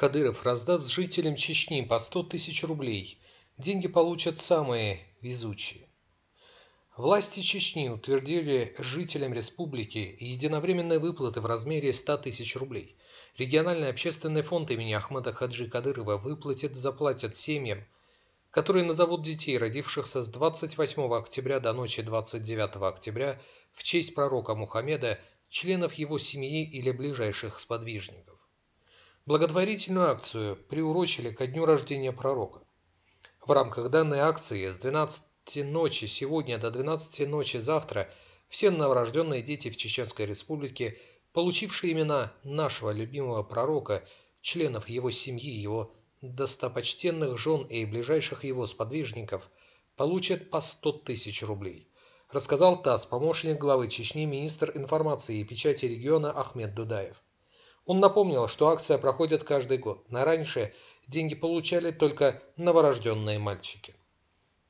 Кадыров раздаст жителям Чечни по 100 тысяч рублей. Деньги получат самые везучие. Власти Чечни утвердили жителям республики единовременные выплаты в размере 100 тысяч рублей. Региональный общественный фонд имени Ахмада Хаджи Кадырова выплатит, заплатит семьям, которые назовут детей, родившихся с 28 октября до ночи 29 октября в честь пророка Мухаммеда, членов его семьи или ближайших сподвижников. Благотворительную акцию приурочили ко дню рождения пророка. В рамках данной акции с 12 ночи сегодня до 12 ночи завтра все новорожденные дети в Чеченской Республике, получившие имена нашего любимого пророка, членов его семьи, его достопочтенных жен и ближайших его сподвижников, получат по 100 тысяч рублей. Рассказал ТАСС помощник главы Чечни министр информации и печати региона Ахмед Дудаев. Он напомнил, что акция проходит каждый год, но раньше деньги получали только новорожденные мальчики.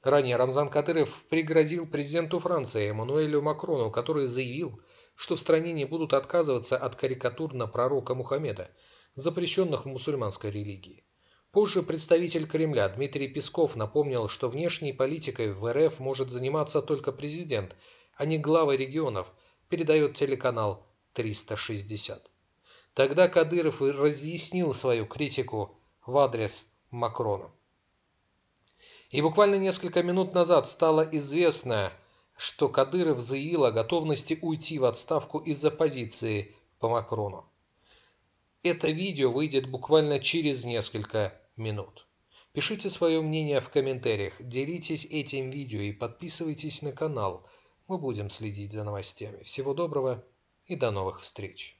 Ранее Рамзан Кадыров пригрозил президенту Франции Эммануэлю Макрону, который заявил, что в стране не будут отказываться от карикатур на пророка Мухаммеда, запрещенных в мусульманской религии. Позже представитель Кремля Дмитрий Песков напомнил, что внешней политикой в РФ может заниматься только президент, а не главы регионов, передает телеканал 360. Тогда Кадыров и разъяснил свою критику в адрес Макрона. И буквально несколько минут назад стало известно, что Кадыров заявил о готовности уйти в отставку из-за позиции по Макрону. Это видео выйдет буквально через несколько минут. Пишите свое мнение в комментариях, делитесь этим видео и подписывайтесь на канал. Мы будем следить за новостями. Всего доброго и до новых встреч!